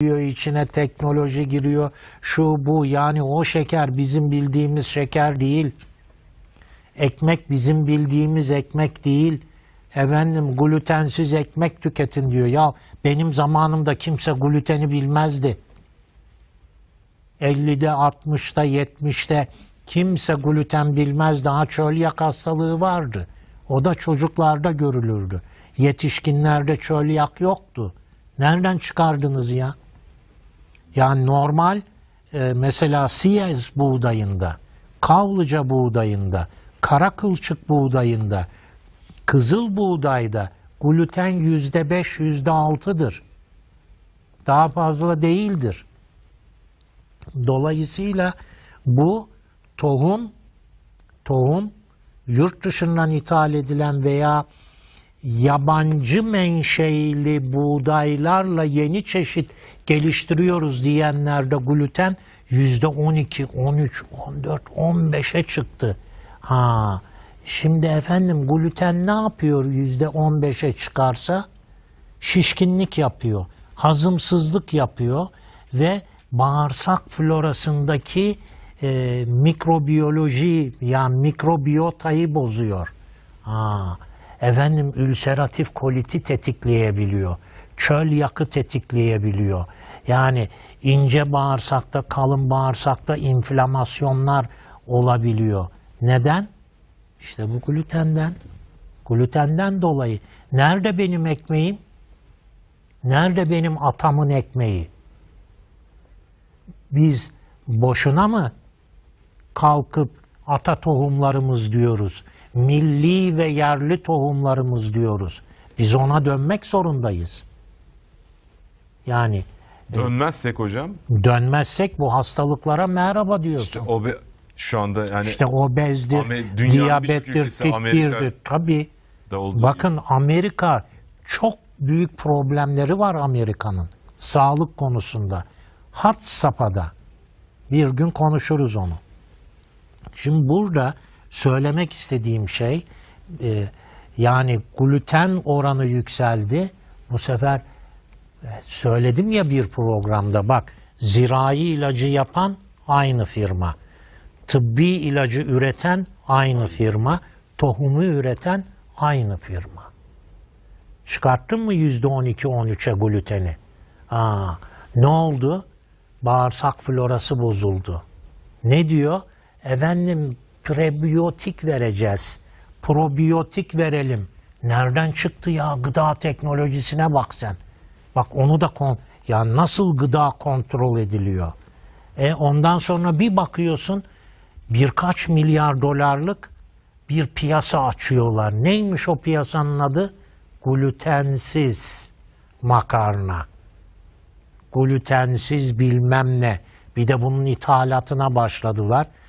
giriyor, içine teknoloji giriyor, şu bu yani o şeker bizim bildiğimiz şeker değil. Ekmek bizim bildiğimiz ekmek değil. Efendim glutensiz ekmek tüketin diyor. Ya benim zamanımda kimse gluteni bilmezdi. 50'de, 60'da, 70'te kimse gluten bilmezdi. Ha çölyak hastalığı vardı. O da çocuklarda görülürdü. Yetişkinlerde çölyak yoktu. Nereden çıkardınız ya? Yani normal e, mesela Siyez buğdayında, Kavlıca buğdayında, kara kılçık buğdayında, kızıl buğdayda gluten yüzde beş, yüzde altıdır. Daha fazla değildir. Dolayısıyla bu tohum, tohum yurt dışından ithal edilen veya yabancı menşeili buğdaylarla yeni çeşit geliştiriyoruz diyenlerde gluten yüzde 12, 13, 14, 15'e çıktı. Ha, şimdi efendim gluten ne yapıyor yüzde 15'e çıkarsa? Şişkinlik yapıyor, hazımsızlık yapıyor ve bağırsak florasındaki e, mikrobiyoloji yani mikrobiyotayı bozuyor. Ha, efendim ülseratif koliti tetikleyebiliyor. Çöl yakı tetikleyebiliyor. Yani ince bağırsakta, kalın bağırsakta inflamasyonlar olabiliyor. Neden? İşte bu glutenden. Glutenden dolayı. Nerede benim ekmeğim? Nerede benim atamın ekmeği? Biz boşuna mı kalkıp ata tohumlarımız diyoruz. Milli ve yerli tohumlarımız diyoruz. Biz ona dönmek zorundayız. Yani e, dönmezsek hocam dönmezsek bu hastalıklara merhaba diyorsun. İşte obe, şu anda yani işte obezdir, diyabettir, tekbirdir. tabi. Bakın gibi. Amerika çok büyük problemleri var Amerika'nın sağlık konusunda. Hat sapada. Bir gün konuşuruz onu. Şimdi burada söylemek istediğim şey e, yani gluten oranı yükseldi. Bu sefer e, söyledim ya bir programda bak zirai ilacı yapan aynı firma. Tıbbi ilacı üreten aynı firma. Tohumu üreten aynı firma. Çıkarttın mı yüzde on iki on üçe gluteni? Aa, ne oldu? Bağırsak florası bozuldu. Ne diyor? Efendim prebiyotik vereceğiz. Probiyotik verelim. Nereden çıktı ya gıda teknolojisine bak sen. Bak onu da kon ya nasıl gıda kontrol ediliyor? E ondan sonra bir bakıyorsun birkaç milyar dolarlık bir piyasa açıyorlar. Neymiş o piyasanın adı? Glutensiz makarna. Glutensiz bilmem ne. Bir de bunun ithalatına başladılar.